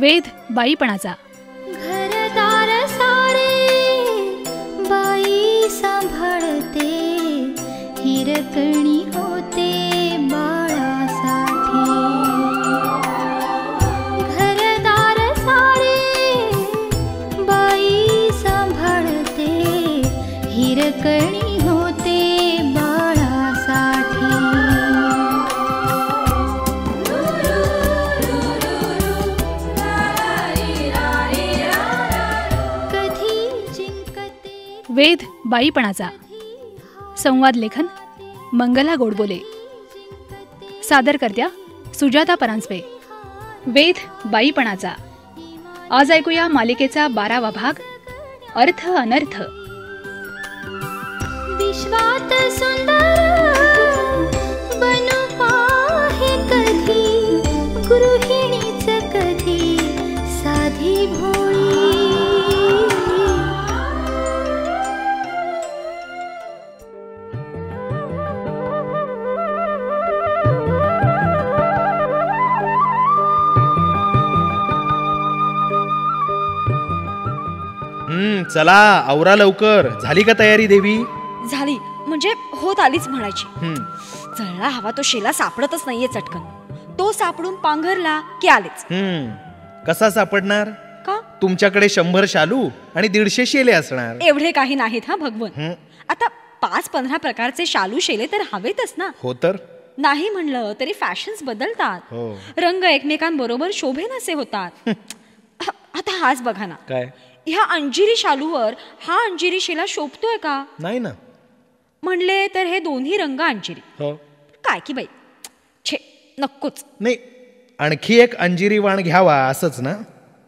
वेध बाईपणाचा बाईपणाचा संवाद लेखन मंगला गोडबोले सादरकर्त्या सुजाता परांजपे वेध बाईपणाचा आज ऐकूया मालिकेचा बारावा भाग अर्थ अनर्थ विश्वात सुंदर बनू चला आवरा लवकर झाली का तयारी देवी झाली म्हणजे होत आलीच म्हणायची चळला हवा तो शेला सापडतच नाहीये चटकन तो सापडून पांघरला की आलेच कसा सापडणार का तुमच्याकडे शंभर शालू आणि दीडशे शेले असणार एवढे काही नाहीत हा भगवन आता पाच पंधरा प्रकारचे शालू शेले तर हवेतच ना हो तर नाही म्हणलं तरी फॅशन्स बदलतात हो। रंग एकमेकांबरोबर शोभेनासे होतात आता हाच बघा ना काय ह्या अंजिरी शालूवर हा अंजिरी शिला शोभतोय का नाही ना म्हणले तर हे दोन्ही रंग अंजिरी हो काय की बाई छे नक्कोच नाही आणखी एक अंजिरी वाण घ्यावा असच ना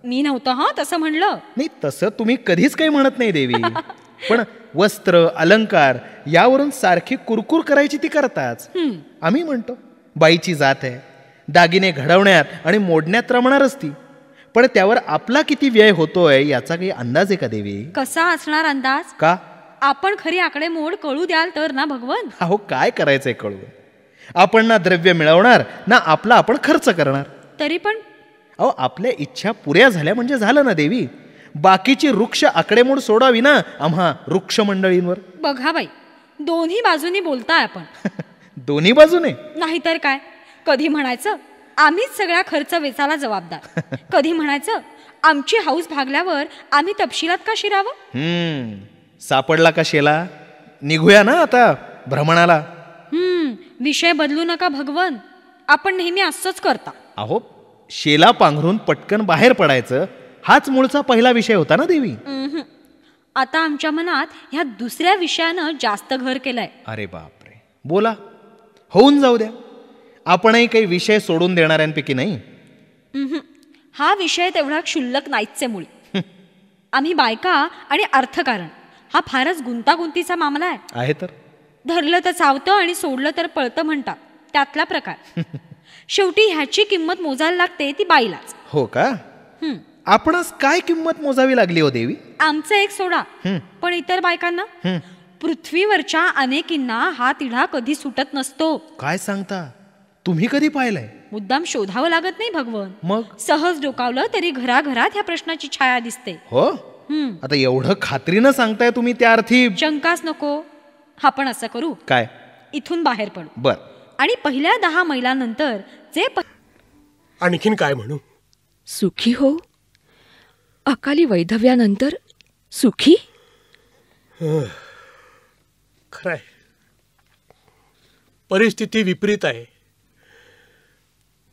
मी नव्हतं हा तसं म्हणलं नाही तसं तुम्ही कधीच काही म्हणत नाही देवी पण वस्त्र अलंकार यावरून सारखी कुरकुर करायची ती करताच आम्ही म्हणतो बाईची जात आहे दागिने घडवण्यात आणि मोडण्यात रमणारच ती पण त्यावर आपला किती व्यय होतोय याचा काही अंदाज आहे का देवी कसा असणार अंदाज का आपण खरी आकडेमोड कळू द्याल तर ना भगवन अहो काय करायचंय कळू आपण ना द्रव्य मिळवणार ना आपला आपण खर्च करणार तरी पण अहो आपल्या इच्छा पुऱ्या झाल्या म्हणजे झालं ना देवी बाकीची वृक्ष आकडेमोड सोडावी ना आम्हा वृक्ष मंडळींवर बघा बाई दोन्ही बाजूनी बोलताय आपण दोन्ही बाजूने नाहीतर काय कधी म्हणायचं आम्हीच सगळा खर्च वेचाला जबाबदार कधी म्हणायचं आमची हाऊस भागल्यावर आम्ही तपशिलात का शिरावं सापडला का शेला निघूया ना आता भ्रमणाला हम्म विषय बदलू नका भगवन आपण नेहमी असंच करता अहो शेला पांघरून पटकन बाहेर पडायचं हाच मूळचा पहिला विषय होता ना देवी आता आमच्या मनात ह्या दुसऱ्या विषयानं जास्त घर केलंय अरे बापरे बोला होऊन जाऊ द्या आपणही काही विषय सोडून देणाऱ्यांपैकी नाही हा विषय तेवढा क्षुल्लक आहे मुळी आम्ही बायका आणि अर्थकारण हा फारच गुंतागुंतीचा मामला आहे आहे तर धरलं तर चावतं आणि सोडलं तर पळतं म्हणतात त्यातला प्रकार शेवटी ह्याची किंमत मोजायला लागते ती बाईलाच हो का आपण काय किंमत मोजावी लागली हो देवी आमचं एक सोडा पण इतर बायकांना पृथ्वीवरच्या अनेकींना हा तिढा कधी सुटत नसतो काय सांगता तुम्ही कधी पाहिलंय मुद्दाम शोधावं लागत नाही भगवान मग सहज डोकावलं तरी घराघरात ह्या प्रश्नाची छाया दिसते हो आता एवढं खात्रीनं सांगताय तुम्ही त्या अर्थी शंकाच नको आपण असं करू काय इथून बाहेर पडू बर आणि पहिल्या दहा मैलानंतर जे आणखीन काय म्हणू सुखी हो अकाली वैधव्यानंतर सुखी खरंय परिस्थिती विपरीत आहे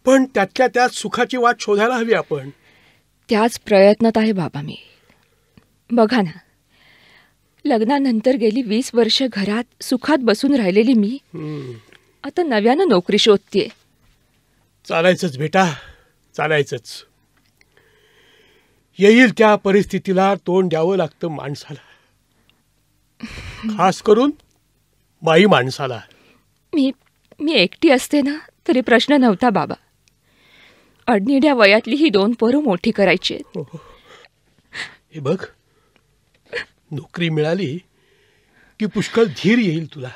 पण त्यातल्या त्यात सुखाची वाट शोधायला हवी आपण त्याच प्रयत्नात आहे बाबा मी बघा ना लग्नानंतर गेली वीस वर्ष घरात सुखात बसून राहिलेली मी आता नव्यानं नोकरी शोधते चालायचंच बेटा चालायचंच येईल त्या परिस्थितीला तोंड द्यावं लागतं माणसाला खास करून बाई माणसाला मी मी एकटी असते ना तरी प्रश्न नव्हता बाबा अडनिड्या वयातली ही दोन पोरं मोठी करायची आहेत हो, हो. हे बघ नोकरी मिळाली की पुष्कळ धीर येईल तुला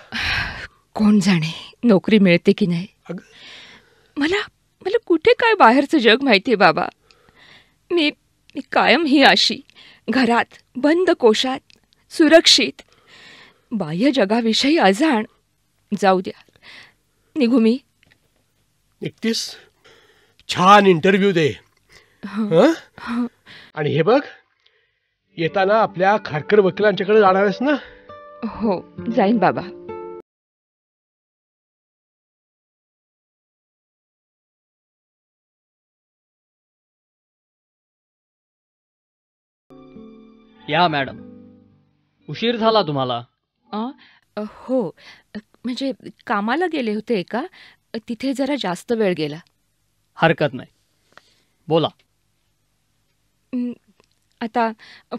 कोण जाणे नोकरी मिळते की नाही मला मला कुठे काय बाहेरचं जग माहिती बाबा मी कायम ही अशी घरात बंद कोशात सुरक्षित बाह्य जगाविषयी अजाण जाऊ द्या निघू मी निघतीस छान इंटरव्ह्यू दे आणि हे बघ येताना आपल्या खारकर वकिलांच्याकडे जाणार आहेस ना हो जाईन बाबा या मॅडम उशीर झाला तुम्हाला हो म्हणजे कामाला गेले होते का तिथे जरा जास्त वेळ गेला हरकत नाही बोला आता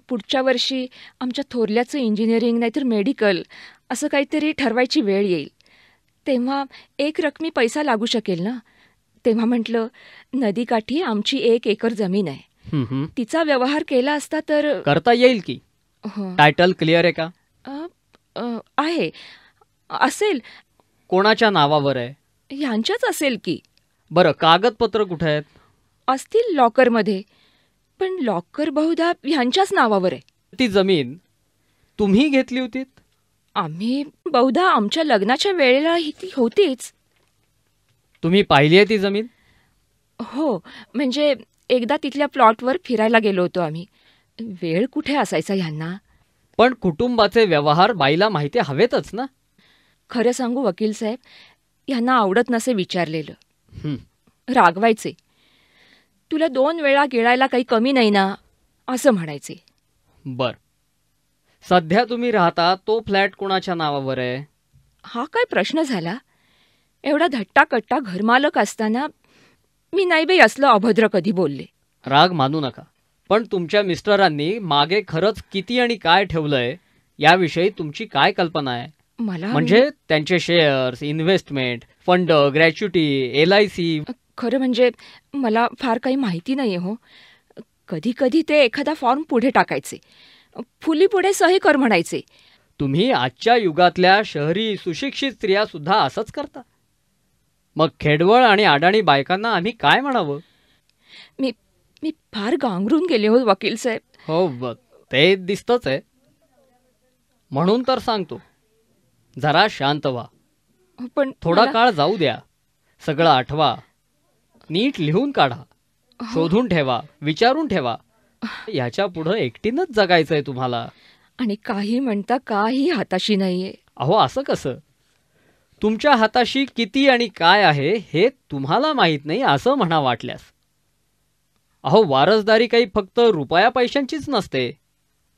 पुढच्या वर्षी आमच्या थोरल्याचं इंजिनिअरिंग नाहीतर मेडिकल असं काहीतरी ठरवायची वेळ येईल तेव्हा एक रकमी पैसा लागू शकेल ना तेव्हा म्हटलं नदीकाठी आमची एक एकर जमीन आहे तिचा व्यवहार केला असता तर करता येईल की टायटल हो. क्लिअर आहे का आहे असेल कोणाच्या नावावर आहे ह्यांच्याच असेल की बरं कागदपत्र कुठे आहेत असतील लॉकरमध्ये पण लॉकर बहुधा ह्यांच्याच नावावर आहे ती जमीन तुम्ही घेतली होती आम्ही बहुधा आमच्या लग्नाच्या वेळेला ती होतीच तुम्ही पाहिली आहे ती जमीन हो म्हणजे एकदा तिथल्या प्लॉटवर फिरायला गेलो होतो आम्ही वेळ कुठे असायचा ह्यांना पण कुटुंबाचे व्यवहार बाईला माहिती हवेतच ना खरं सांगू वकील साहेब ह्यांना आवडत नसे विचारलेलं रागवायचे तुला दोन वेळा गिळायला काही कमी नाही ना असं म्हणायचे बर सध्या तुम्ही राहता तो फ्लॅट कुणाच्या नावावर आहे हा काय प्रश्न झाला एवढा धट्टाकट्टा घरमालक असताना मी नाही बाई असलं अभद्र कधी बोलले राग मानू नका पण तुमच्या मिस्टरांनी मागे खरंच किती आणि काय ठेवलंय याविषयी तुमची काय कल्पना आहे मला म्हणजे त्यांचे shares investment fund gratuity L I C खरं म्हणजे मला फार काही माहिती नाही हो कधी कधी ते एखादा फॉर्म पुढे टाकायचे फुली पुढे सही कर म्हणायचे तुम्ही आजच्या युगातल्या शहरी सुशिक्षित स्त्रिया सुद्धा असंच करता मग खेडवळ आणि अडाणी बायकांना आम्ही काय म्हणावं मी मी फार गांगरून गेले हो वकील साहेब हो ते दिसतच आहे म्हणून तर सांगतो जरा शांत व्हा पण थोडा काळ जाऊ द्या सगळं आठवा नीट लिहून काढा हो. शोधून ठेवा विचारून ठेवा याच्या पुढे एकटीनच जगायचंय तुम्हाला आणि काही म्हणता काही हाताशी नाहीये अहो असं कसं तुमच्या हाताशी किती आणि काय आहे हे तुम्हाला माहीत नाही असं म्हणा वाटल्यास अहो वारसदारी काही फक्त रुपया पैशांचीच नसते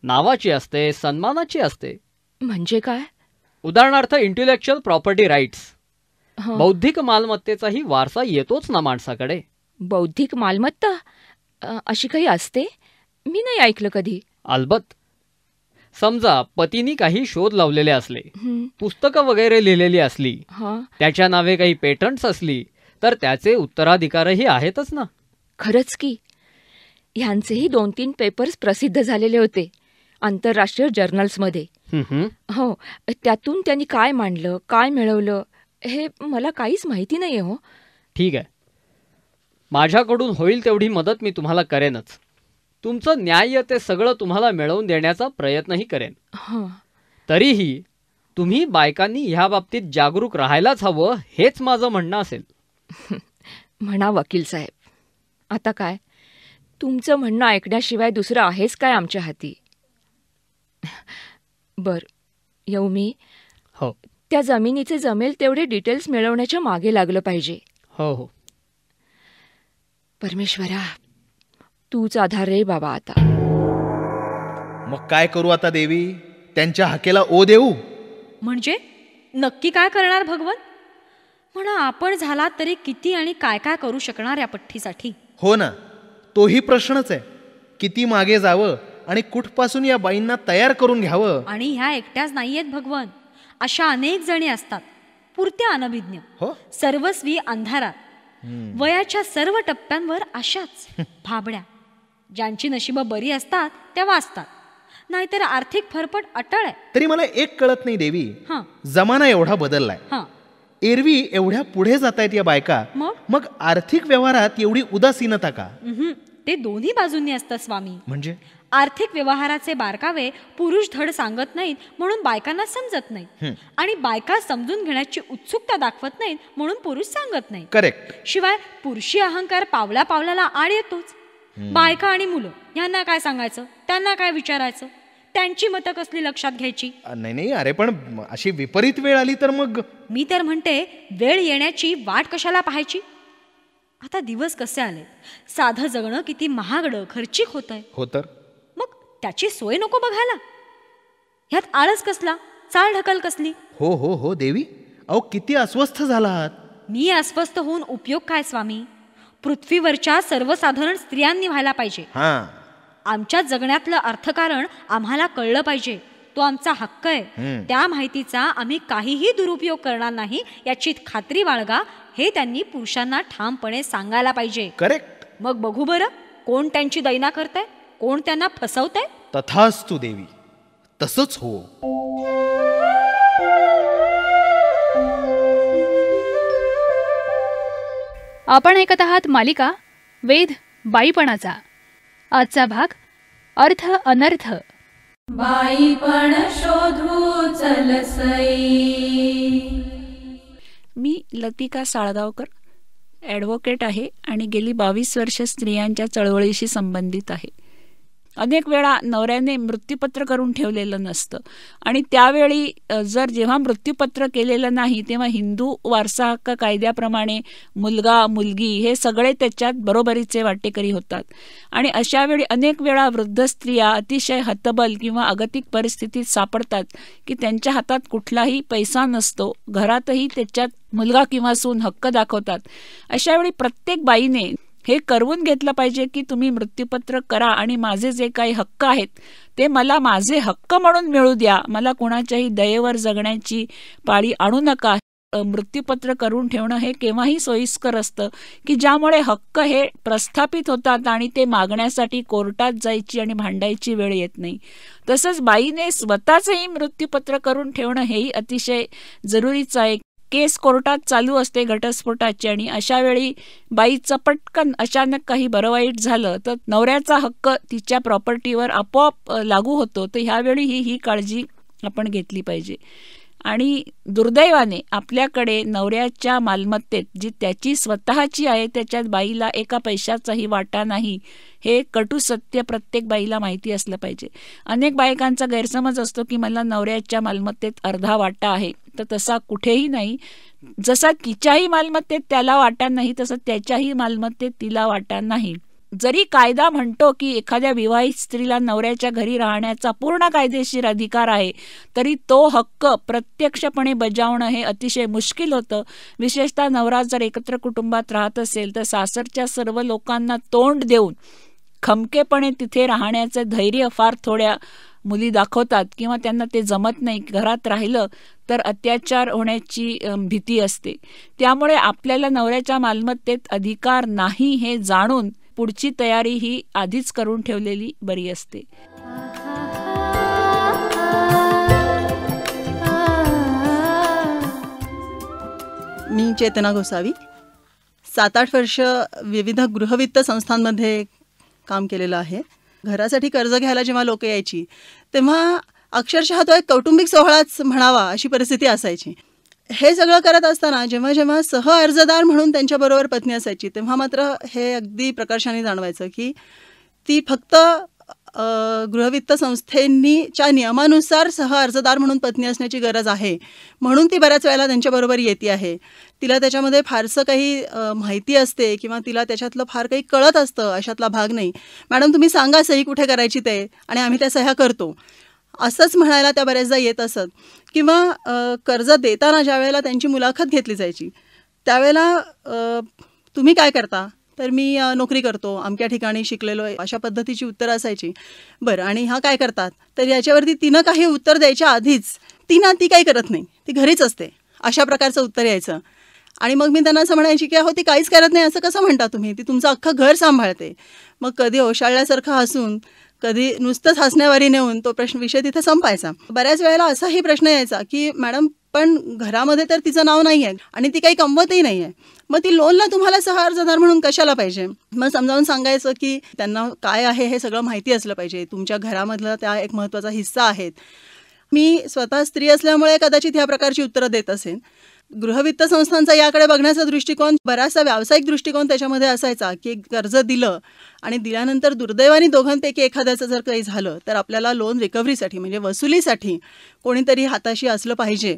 नावाची असते सन्मानाची असते म्हणजे काय उदाहरणार्थ इंटेलेक्च्युअल प्रॉपर्टी राईट्स बौद्धिक मालमत्तेचाही वारसा येतोच ना माणसाकडे बौद्धिक मालमत्ता अशी काही असते मी नाही ऐकलं कधी अलबत समजा पतीनी काही शोध लावलेले असले पुस्तक पुस्तकं वगैरे लिहिलेली असली त्याच्या नावे काही पेटंट्स असली तर त्याचे उत्तराधिकारही आहेतच ना खरंच की ह्यांचेही दोन तीन पेपर्स प्रसिद्ध झालेले होते आंतरराष्ट्रीय जर्नल्स मध्ये हो त्यातून त्यांनी काय मांडलं काय मिळवलं हे मला काहीच माहिती नाही हो ठीक आहे माझ्याकडून होईल तेवढी मदत मी तुम्हाला करेनच तुमचं न्याय ते सगळं तुम्हाला मिळवून देण्याचा प्रयत्नही करेन तरीही तुम्ही बायकांनी ह्या बाबतीत जागरूक राहायलाच हवं हेच माझं म्हणणं असेल म्हणा वकील साहेब आता काय तुमचं म्हणणं ऐकण्याशिवाय दुसरं आहेच काय आमच्या हाती बर येऊ मी हो त्या जमिनीचे जमेल तेवढे डिटेल्स मिळवण्याच्या मागे लागलं पाहिजे हो हो परमेश्वरा तूच आधार रे बाबा आता मग काय करू आता देवी त्यांच्या हाकेला ओ देऊ म्हणजे नक्की काय करणार भगवन म्हणा आपण झाला तरी किती आणि काय काय करू शकणार या पठ्ठीसाठी हो ना तोही प्रश्नच आहे किती मागे जावं आणि कुठपासून या बाईंना तयार करून घ्यावं आणि ह्या एकट्याच नाहीयेत भगवान अशा अनेक जणी असतात पुरत्या अनभिज्ञ हो सर्वस्वी अंधारात वयाच्या सर्व टप्प्यांवर अशाच भाबड्या ज्यांची नशीब बरी असतात त्या वाचतात नाहीतर आर्थिक फरफट अटळ आहे तरी मला एक कळत नाही देवी हा जमाना एवढा बदललाय हा एरवी एवढ्या पुढे जात आहेत या बायका मग मग आर्थिक व्यवहारात एवढी उदासीनता का ते दोन्ही बाजूंनी असतात स्वामी म्हणजे आर्थिक व्यवहाराचे बारकावे पुरुष धड सांगत नाहीत म्हणून बायकांना समजत नाही आणि बायका समजून घेण्याची उत्सुकता दाखवत नाहीत म्हणून पुरुष सांगत नाही करेक्ट शिवाय पुरुषी अहंकार पावला पावलाला आड येतोच बायका आणि मुलं यांना काय सांगायचं त्यांना काय विचारायचं त्यांची मतं कसली लक्षात घ्यायची नाही नाही अरे पण अशी विपरीत वेळ आली तर मग मी तर म्हणते वेळ येण्याची वाट कशाला पाहायची आता दिवस कसे आले साधं जगणं किती महागडं खर्चिक आहे हो तर त्याची सोय नको बघायला ह्यात आळस कसला चाल ढकल कसली हो हो हो देवी अहो किती अस्वस्थ झालात मी अस्वस्थ होऊन उपयोग काय स्वामी पृथ्वीवरच्या सर्वसाधारण स्त्रियांनी व्हायला पाहिजे आमच्या जगण्यातलं अर्थकारण आम्हाला कळलं पाहिजे तो आमचा हक्क आहे त्या माहितीचा आम्ही काहीही दुरुपयोग करणार नाही याची खात्री बाळगा हे त्यांनी पुरुषांना ठामपणे सांगायला पाहिजे करेक्ट मग बघू बरं कोण त्यांची दैना करतंय कोण त्यांना फसवत आहे तथाच तू देवी तसच हो आपण ऐकत आहात मालिका वेद बाईपणाचा आजचा भाग अर्थ अनर्थ बाईपण शोधू मी लतिका साळगावकर ॲडव्होकेट आहे आणि गेली बावीस वर्ष स्त्रियांच्या चळवळीशी संबंधित आहे अनेक वेळा नवऱ्याने मृत्यूपत्र करून ठेवलेलं नसतं आणि त्यावेळी जर जेव्हा मृत्यूपत्र केलेलं नाही तेव्हा हिंदू वारसा हक्क कायद्याप्रमाणे मुलगा मुलगी हे सगळे त्याच्यात बरोबरीचे वाटेकरी होतात आणि अशावेळी अनेक वेळा वृद्ध स्त्रिया अतिशय हतबल किंवा अगतिक परिस्थितीत सापडतात की त्यांच्या हातात कुठलाही पैसा नसतो घरातही त्याच्यात मुलगा किंवा सून हक्क दाखवतात अशावेळी प्रत्येक बाईने हे करवून घेतलं पाहिजे की तुम्ही मृत्यूपत्र करा आणि माझे जे काही हक्क आहेत ते मला माझे हक्क म्हणून मिळू द्या मला कोणाच्याही दयेवर जगण्याची पाळी आणू नका मृत्यूपत्र करून ठेवणं हे केव्हाही सोयीस्कर असतं की ज्यामुळे हक्क हे प्रस्थापित होतात आणि ते मागण्यासाठी कोर्टात जायची आणि भांडायची वेळ येत नाही तसंच बाईने स्वतःचंही मृत्यूपत्र करून ठेवणं हेही अतिशय जरुरीचं आहे केस कोर्टात चालू असते घटस्फोटाची आणि अशा वेळी बाई चपटकन अचानक काही बरं वाईट झालं तर नवऱ्याचा हक्क तिच्या प्रॉपर्टीवर आपोआप लागू होतो तर ह्यावेळी ही ही काळजी आपण घेतली पाहिजे आणि दुर्दैवाने आपल्याकडे नवऱ्याच्या मालमत्तेत जी त्याची स्वतःची आहे त्याच्यात बाईला एका पैशाचाही वाटा नाही हे कटू सत्य प्रत्येक बाईला माहिती असलं पाहिजे अनेक बायकांचा गैरसमज असतो की मला नवऱ्याच्या मालमत्तेत अर्धा वाटा आहे तर तसा कुठेही नाही जसा तिच्याही मालमत्तेत त्याला वाटा नाही तसं त्याच्याही मालमत्तेत तिला वाटा नाही जरी कायदा म्हणतो की एखाद्या विवाहित स्त्रीला नवऱ्याच्या घरी राहण्याचा पूर्ण कायदेशीर अधिकार आहे तरी तो हक्क प्रत्यक्षपणे बजावणं हे अतिशय मुश्किल होतं विशेषतः नवरा जर एकत्र कुटुंबात राहत असेल तर सासरच्या सर्व लोकांना तोंड देऊन खमकेपणे तिथे राहण्याचं धैर्य फार थोड्या मुली दाखवतात किंवा त्यांना ते जमत नाही घरात राहिलं तर अत्याचार होण्याची भीती असते त्यामुळे आपल्याला नवऱ्याच्या मालमत्तेत अधिकार नाही हे जाणून पुढची तयारी ही आधीच करून ठेवलेली बरी असते मी चेतना गोसावी सात आठ वर्ष विविध गृहवित्त संस्थांमध्ये काम केलेलं आहे घरासाठी कर्ज घ्यायला जेव्हा लोक यायची तेव्हा अक्षरशः तो एक कौटुंबिक सोहळाच म्हणावा अशी परिस्थिती असायची हे सगळं करत असताना जेव्हा जेव्हा सह अर्जदार म्हणून त्यांच्याबरोबर पत्नी असायची तेव्हा मात्र हे अगदी प्रकर्षाने जाणवायचं की ती फक्त गृहवित्त संस्थेंनीच्या नियमानुसार सह अर्जदार म्हणून पत्नी असण्याची गरज आहे म्हणून ती बऱ्याच वेळेला त्यांच्याबरोबर येते आहे तिला त्याच्यामध्ये फारसं काही माहिती असते किंवा तिला त्याच्यातलं फार काही कळत असतं अशातला भाग नाही मॅडम तुम्ही सांगा सही कुठे करायची ते आणि आम्ही त्या सह्या करतो असंच म्हणायला त्या बऱ्याचदा येत असत किंवा कर्ज देताना ज्या वेळेला त्यांची मुलाखत घेतली जायची त्यावेळेला तुम्ही काय करता तर मी नोकरी करतो अमक्या ठिकाणी शिकलेलो आहे अशा पद्धतीची उत्तरं असायची बरं आणि हा काय करतात तर याच्यावरती तिनं काही उत्तर द्यायच्या आधीच तिनं ती काही करत नाही ती घरीच असते अशा प्रकारचं उत्तर यायचं आणि मग मी त्यांना असं म्हणायची की अहो ती काहीच करत नाही असं कसं म्हणता तुम्ही ती तुमचं अख्खं घर सांभाळते मग कधी ओशाळल्यासारखं हसून कधी नुसतंच हसण्यावारी नेऊन तो प्रश्न विषय तिथे संपायचा बऱ्याच वेळेला असाही प्रश्न यायचा की मॅडम पण घरामध्ये तर तिचं नाव नाही आहे आणि ती काही कमवतही नाही आहे मग ती लोनला तुम्हाला सहा अर्जदार म्हणून कशाला पाहिजे मग समजावून सांगायचं की त्यांना काय आहे हे सगळं माहिती असलं पाहिजे तुमच्या घरामधला त्या एक महत्त्वाचा हिस्सा आहेत मी स्वतः स्त्री असल्यामुळे कदाचित ह्या प्रकारची उत्तरं देत असेन गृहवित्त संस्थांचा याकडे बघण्याचा दृष्टिकोन बराचसा व्यावसायिक दृष्टिकोन त्याच्यामध्ये असायचा की कर्ज दिलं आणि दिल्यानंतर दुर्दैवाने दोघांपैकी एखाद्याचं जर काही झालं तर आपल्याला लोन रिकव्हरीसाठी म्हणजे वसुलीसाठी कोणीतरी हाताशी असलं पाहिजे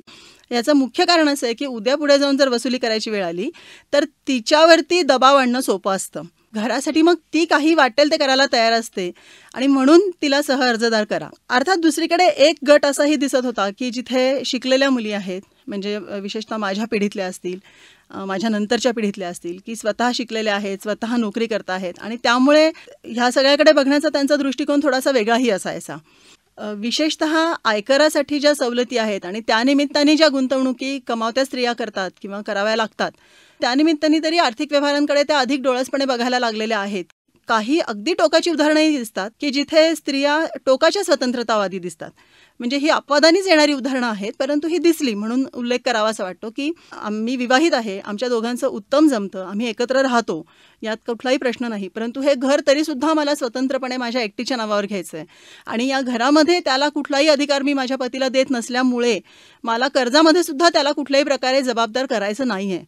याचं मुख्य कारण असं आहे की उद्या पुढे जाऊन जर वसुली करायची वेळ आली तर तिच्यावरती दबाव आणणं सोपं असतं घरासाठी मग ती काही वाटेल ते करायला तयार असते आणि म्हणून तिला सह अर्जदार करा अर्थात दुसरीकडे एक गट असाही दिसत होता की जिथे शिकलेल्या मुली आहेत म्हणजे विशेषतः माझ्या पिढीतल्या असतील माझ्या नंतरच्या पिढीतल्या असतील की स्वतः शिकलेल्या आहेत स्वतः नोकरी करत आहेत आणि त्यामुळे ह्या सगळ्याकडे बघण्याचा त्यांचा दृष्टिकोन थोडासा वेगळाही असायचा विशेषत आयकरासाठी ज्या सवलती आहेत आणि त्यानिमित्ताने ज्या गुंतवणुकी कमावत्या स्त्रिया करतात किंवा कराव्या लागतात त्यानिमित्ताने तरी आर्थिक व्यवहारांकडे त्या अधिक डोळसपणे बघायला लागलेल्या आहेत काही अगदी टोकाची उदाहरणंही दिसतात की जिथे स्त्रिया टोकाच्या स्वतंत्रतावादी दिसतात म्हणजे ही अपवादानीच येणारी उदाहरणं आहेत परंतु ही दिसली म्हणून उल्लेख करावासा वाटतो की आम्ही विवाहित आहे आमच्या दोघांचं उत्तम जमतं आम्ही एकत्र राहतो यात कुठलाही प्रश्न नाही परंतु हे घर तरीसुद्धा मला स्वतंत्रपणे माझ्या एकटीच्या नावावर घ्यायचं आहे आणि या घरामध्ये त्याला कुठलाही अधिकार मी माझ्या पतीला देत नसल्यामुळे मला कर्जामध्ये सुद्धा त्याला कुठल्याही प्रकारे जबाबदार करायचं नाही आहे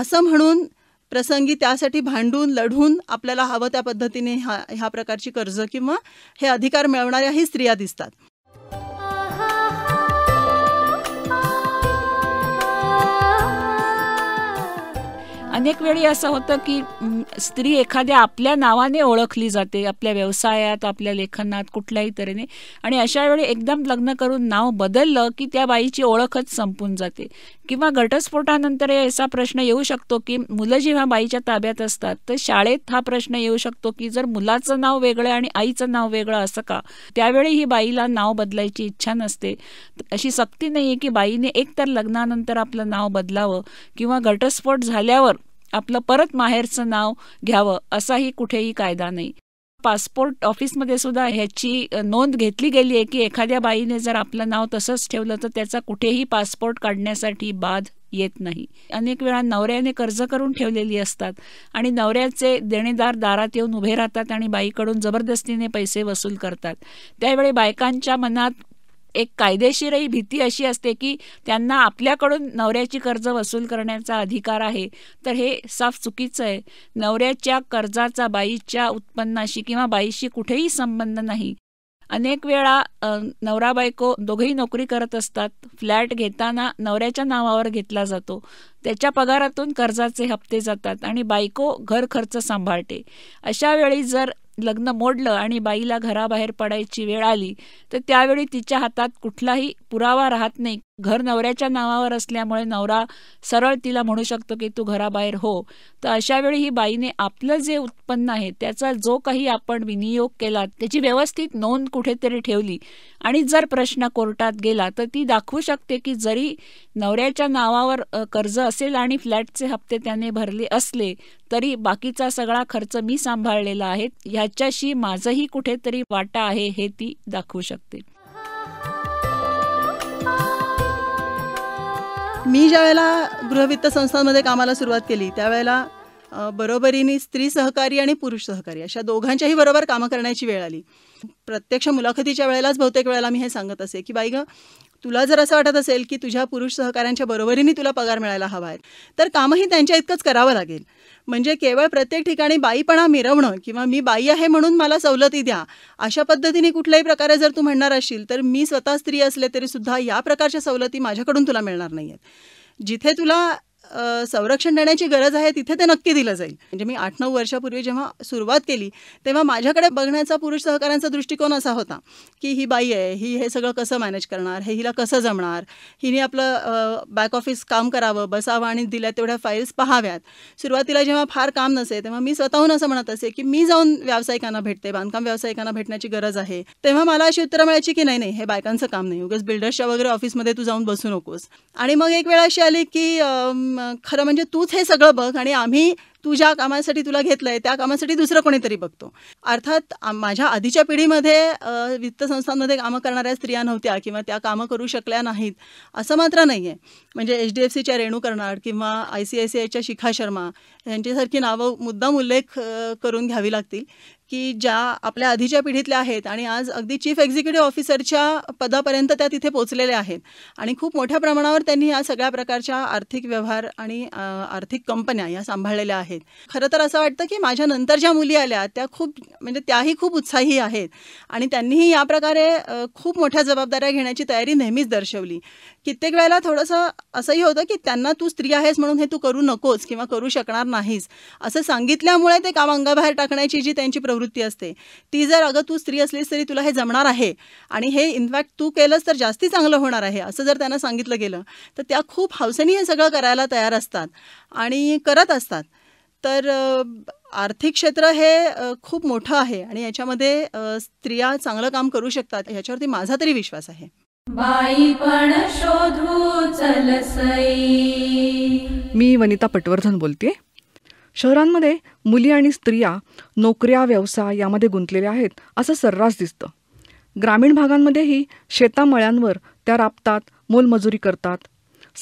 असं म्हणून प्रसंगी त्यासाठी भांडून लढून आपल्याला हवं त्या पद्धतीने ह्या ह्या प्रकारची कर्ज किंवा हे अधिकार मिळवणाऱ्याही स्त्रिया दिसतात अनेक वेळी असं होतं की स्त्री एखाद्या आपल्या नावाने ओळखली जाते आपल्या व्यवसायात आपल्या लेखनात कुठल्याही तऱ्हेने आणि अशा वेळी एकदम लग्न करून नाव बदललं की त्या बाईची ओळखच संपून जाते किंवा घटस्फोटानंतर असा प्रश्न येऊ शकतो की मुलं जेव्हा बाईच्या ताब्यात असतात तर शाळेत हा प्रश्न येऊ शकतो की जर मुलाचं नाव वेगळं आणि आईचं नाव वेगळं असं का त्यावेळी ही बाईला नाव बदलायची इच्छा नसते अशी सक्ती नाही आहे की बाईने एकतर लग्नानंतर आपलं नाव बदलावं किंवा घटस्फोट झाल्यावर आपलं परत माहेरचं नाव घ्यावं असाही कुठेही कायदा नाही पासपोर्ट ऑफिसमध्ये सुद्धा ह्याची नोंद घेतली गेली आहे की एखाद्या बाईने जर आपलं नाव तसंच ठेवलं तर त्याचा कुठेही पासपोर्ट काढण्यासाठी बाद येत नाही अनेक वेळा नवऱ्याने कर्ज करून ठेवलेली असतात आणि नवऱ्याचे देणेदार दारात येऊन उभे राहतात आणि बाईकडून जबरदस्तीने पैसे वसूल करतात त्यावेळी बायकांच्या मनात एक कायदेशीरही भीती अशी असते की त्यांना आपल्याकडून नवऱ्याची कर्ज वसूल करण्याचा अधिकार आहे तर हे साफ चुकीचं आहे नवऱ्याच्या कर्जाचा बाईच्या उत्पन्नाशी किंवा बाईशी कुठेही संबंध नाही अनेक वेळा नवरा बायको दोघेही नोकरी करत असतात फ्लॅट घेताना नवऱ्याच्या नावावर घेतला जातो त्याच्या पगारातून कर्जाचे हप्ते जातात आणि बायको घर खर्च सांभाळते अशा वेळी जर लग्न मोडलं आणि बाईला घराबाहेर पडायची वेळ आली तर त्यावेळी तिच्या हातात कुठलाही पुरावा राहत नाही घर नवऱ्याच्या नावावर असल्यामुळे नवरा सरळ तिला म्हणू शकतो की तू घराबाहेर हो तर अशा वेळी ही बाईने आपलं जे उत्पन्न आहे त्याचा जो काही आपण विनियोग केला त्याची व्यवस्थित नोंद कुठेतरी ठेवली आणि जर प्रश्न कोर्टात गेला तर ती दाखवू शकते की जरी नवऱ्याच्या नावावर कर्ज असेल आणि फ्लॅटचे हप्ते त्याने भरले असले तरी बाकीचा सगळा खर्च मी सांभाळलेला आहे ह्याच्याशी माझंही कुठेतरी वाटा आहे हे ती दाखवू शकते मी ज्या वेळेला गृहवित्त संस्थांमध्ये कामाला सुरुवात केली त्यावेळेला बरोबरीने स्त्री सहकारी आणि पुरुष सहकारी अशा दोघांच्याही बरोबर कामं करण्याची वेळ आली प्रत्यक्ष मुलाखतीच्या वेळेलाच बहुतेक वेळेला मी हे सांगत असे की बाई गं तुला जर असं वाटत असेल की तुझ्या पुरुष सहकाऱ्यांच्या बरोबरीने तुला पगार मिळायला हवा आहे तर कामही त्यांच्या इतकंच करावं लागेल म्हणजे केवळ प्रत्येक ठिकाणी बाईपणा मिरवणं किंवा मी बाई आहे म्हणून मला सवलती द्या अशा पद्धतीने कुठल्याही प्रकारे जर तू म्हणणार असशील तर मी स्वतः स्त्री असले तरी सुद्धा या प्रकारच्या सवलती माझ्याकडून तुला मिळणार नाही आहेत जिथे तुला संरक्षण देण्याची गरज आहे तिथे ते नक्की दिलं जाईल म्हणजे मी आठ नऊ वर्षापूर्वी जेव्हा सुरुवात केली तेव्हा माझ्याकडे बघण्याचा पुरुष सहकार्यांचा दृष्टिकोन असा होता की ही बाई आहे ही हे सगळं कसं मॅनेज करणार हे हिला कसं जमणार हिने आपलं बॅक ऑफिस काम करावं बसावं आणि दिल्या तेवढ्या फाईल्स पहाव्यात सुरुवातीला जेव्हा फार काम नसे तेव्हा मी स्वतःहून असं म्हणत असे की मी जाऊन व्यावसायिकांना भेटते बांधकाम व्यावसायिकांना भेटण्याची गरज आहे तेव्हा मला अशी उत्तरं मिळायची की नाही नाही हे बायकांचं काम नाही उगस बिल्डर्सच्या वगैरे ऑफिसमध्ये तू जाऊन बसू नकोस आणि मग एक वेळ अशी आली की खरं म्हणजे तूच हे सगळं बघ आणि आम्ही तुझ्या कामासाठी तुला घेतलंय त्या कामासाठी दुसरं कोणीतरी बघतो अर्थात माझ्या आधीच्या पिढीमध्ये वित्त संस्थांमध्ये कामं करणाऱ्या स्त्रिया नव्हत्या किंवा त्या कामं करू शकल्या नाहीत असं मात्र नाही आहे म्हणजे एच डी एफ सीच्या रेणू कर्नाड किंवा आय सी आय सी आयच्या शिखा शर्मा यांच्यासारखी नावं मुद्दाम उल्लेख करून घ्यावी लागतील की ज्या आपल्या आधीच्या पिढीतल्या आहेत आणि आज अगदी चीफ एक्झिक्युटिव्ह ऑफिसरच्या पदापर्यंत त्या तिथे पोचलेल्या आहेत आणि खूप मोठ्या प्रमाणावर त्यांनी या सगळ्या प्रकारच्या आर्थिक व्यवहार आणि आर्थिक कंपन्या या सांभाळलेल्या आहेत खरं तर असं वाटतं की माझ्या नंतर ज्या मुली आल्या त्या खूप म्हणजे त्याही खूप उत्साही आहेत आणि त्यांनीही या प्रकारे खूप मोठ्या जबाबदाऱ्या घेण्याची तयारी नेहमीच दर्शवली कित्येक वेळेला थोडंसं असंही होतं की त्यांना तू स्त्री आहेस म्हणून हे तू करू नकोस किंवा करू शकणार नाहीस असं सांगितल्यामुळे ते काम अंगाबाहेर टाकण्याची जी त्यांची प्रवृत्ती असते ती जर अगं तू स्त्री असलीस तरी तुला हे जमणार आहे आणि हे इनफॅक्ट तू केलंस तर जास्ती चांगलं होणार आहे असं जर त्यांना सांगितलं गेलं तर त्या खूप हौसेने हे सगळं करायला तयार असतात आणि करत असतात तर आर्थिक क्षेत्र हे खूप मोठं आहे आणि याच्यामध्ये स्त्रिया चांगलं काम करू शकतात ह्याच्यावरती माझा तरी विश्वास आहे शोधू मी वनिता पटवर्धन बोलते शहरांमध्ये मुली आणि स्त्रिया नोकऱ्या व्यवसाय यामध्ये गुंतलेल्या आहेत असं सर्रास दिसतं ग्रामीण भागांमध्येही शेतामळ्यांवर त्या राबतात मोलमजुरी करतात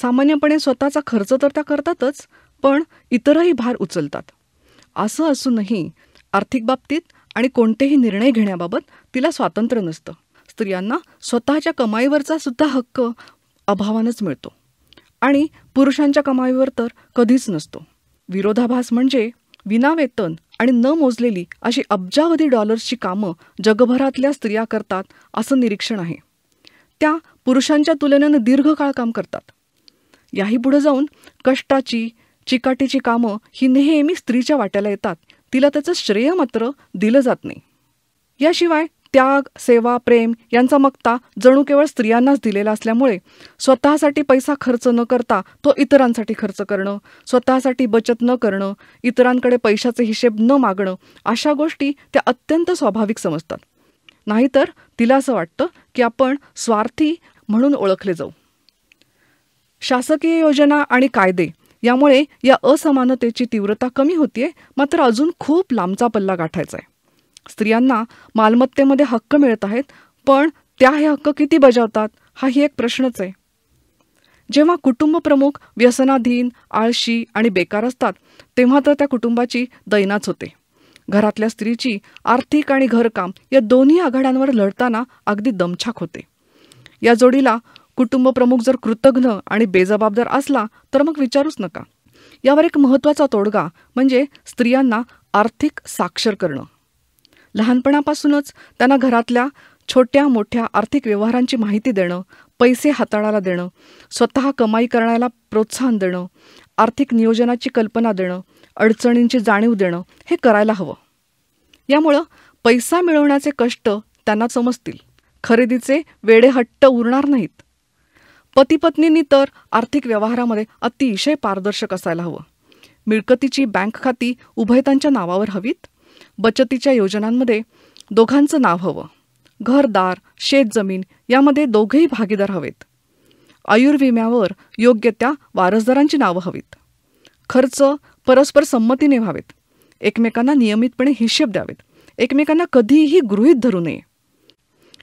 सामान्यपणे स्वतःचा खर्च तर त्या करतातच पण इतरही भार उचलतात असं असूनही आर्थिक बाबतीत आणि कोणतेही निर्णय घेण्याबाबत तिला स्वातंत्र्य नसतं स्त्रियांना स्वतःच्या कमाईवरचा सुद्धा हक्क अभावानंच मिळतो आणि पुरुषांच्या कमाईवर तर कधीच नसतो विरोधाभास म्हणजे विनावेतन आणि न मोजलेली अशी अब्जावधी डॉलर्सची कामं जगभरातल्या स्त्रिया करतात असं निरीक्षण आहे त्या पुरुषांच्या तुलनेनं दीर्घकाळ काम करतात याही पुढे जाऊन कष्टाची चिकाटीची कामं ही नेहमी स्त्रीच्या वाट्याला येतात तिला त्याचं श्रेय मात्र दिलं जात नाही याशिवाय त्याग सेवा प्रेम यांचा मक्ता जणू केवळ स्त्रियांनाच दिलेला असल्यामुळे स्वतःसाठी पैसा खर्च न करता तो इतरांसाठी खर्च करणं स्वतःसाठी बचत न करणं इतरांकडे पैशाचे हिशेब न मागणं अशा गोष्टी त्या अत्यंत स्वाभाविक समजतात नाहीतर तिला असं वाटतं की आपण स्वार्थी म्हणून ओळखले जाऊ शासकीय योजना आणि कायदे यामुळे या असमानतेची तीव्रता कमी होतीये मात्र अजून खूप लांबचा पल्ला गाठायचा आहे स्त्रियांना मालमत्तेमध्ये हक्क मिळत आहेत पण त्या हे हक्क किती बजावतात हाही एक प्रश्नच आहे जेव्हा कुटुंब प्रमुख व्यसनाधीन आळशी आणि बेकार असतात तेव्हा तर त्या कुटुंबाची दैनाच होते घरातल्या स्त्रीची आर्थिक आणि घरकाम या दोन्ही आघाड्यांवर लढताना अगदी दमछाक होते या जोडीला कुटुंब प्रमुख जर कृतघ्न आणि बेजबाबदार असला तर मग विचारूच नका यावर एक महत्त्वाचा तोडगा म्हणजे स्त्रियांना आर्थिक साक्षर करणं लहानपणापासूनच त्यांना घरातल्या छोट्या मोठ्या आर्थिक व्यवहारांची माहिती देणं पैसे हाताळायला देणं स्वतः कमाई करण्याला प्रोत्साहन देणं आर्थिक नियोजनाची कल्पना देणं अडचणींची जाणीव देणं हे करायला हवं यामुळं पैसा मिळवण्याचे कष्ट त्यांना समजतील खरेदीचे वेडेहट्ट उरणार नाहीत पतीपत्नींनी तर आर्थिक व्यवहारामध्ये अतिशय पारदर्शक असायला हवं मिळकतीची बँक खाती उभयतांच्या नावावर हवीत बचतीच्या योजनांमध्ये दोघांचं नाव हवं घरदार शेतजमीन यामध्ये दोघेही भागीदार हवेत आयुर्विम्यावर योग्य त्या वारसदारांची नावं हवीत खर्च परस्पर संमतीने व्हावेत एकमेकांना नियमितपणे हिशेब द्यावेत एकमेकांना कधीही गृहीत धरू नये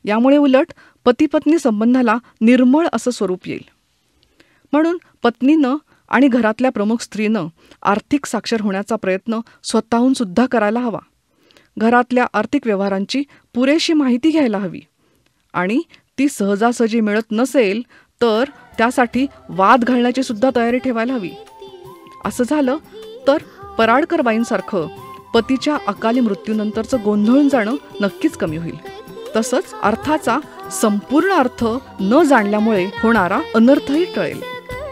यामुळे उलट पतीपत्नी संबंधाला निर्मळ असं स्वरूप येईल म्हणून पत्नीनं आणि घरातल्या प्रमुख स्त्रीनं आर्थिक साक्षर होण्याचा प्रयत्न स्वतःहून सुद्धा करायला हवा घरातल्या आर्थिक व्यवहारांची पुरेशी माहिती घ्यायला हवी आणि ती सहजासहजी मिळत नसेल तर त्यासाठी वाद घालण्याची सुद्धा तयारी ठेवायला हवी असं झालं तर पराडकरबाईंसारखं पतीच्या अकाली मृत्यूनंतरचं गोंधळून जाणं नक्कीच कमी होईल तसंच अर्थाचा संपूर्ण अर्थ न जाणल्यामुळे होणारा अनर्थही टळेल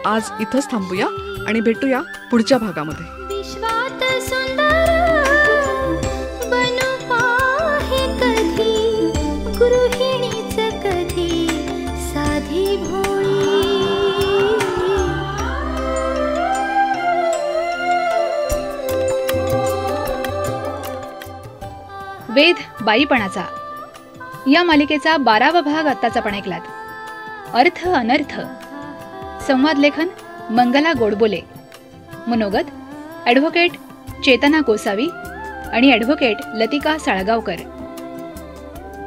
आज इथंच थांबूया आणि भेटूया पुढच्या भागामध्ये वेध बाईपणाचा या मालिकेचा बारावा भाग आत्ताचा पण ऐकलात अर्थ अनर्थ संवाद लेखन मंगला गोडबोले मनोगत ॲडव्होकेट चेतना कोसावी आणि ॲडव्होकेट लतिका साळगावकर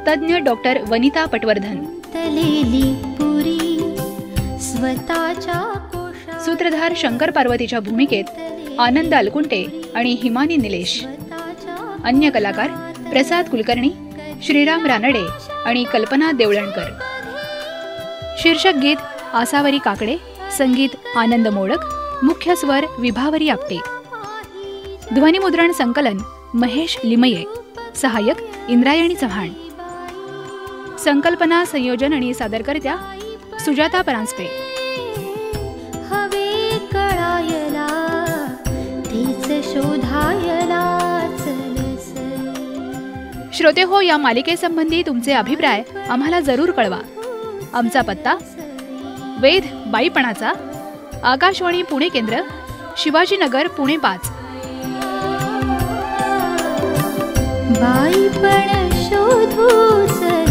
तज्ज्ञ डॉक्टर वनिता पटवर्धन सूत्रधार शंकर पार्वतीच्या भूमिकेत आनंद अलकुंटे आणि हिमानी निलेश अन्य कलाकार प्रसाद कुलकर्णी श्रीराम रानडे आणि कल्पना देवळणकर शीर्षक गीत आसावरी काकडे संगीत आनंद मोडक मुख्य स्वर विभावरी आपटे ध्वनिमुद्रण संकलन महेश लिमये सहाय्यक इंद्रायणी चव्हाण संकल्पना संयोजन आणि सादरकर्त्या सुजाता परांजपे श्रोते हो या मालिकेसंबंधी तुमचे अभिप्राय आम्हाला जरूर कळवा आमचा पत्ता वेध बाईपणाचा आकाशवाणी पुणे केंद्र शिवाजीनगर पुणे पाच बाईपण शोधू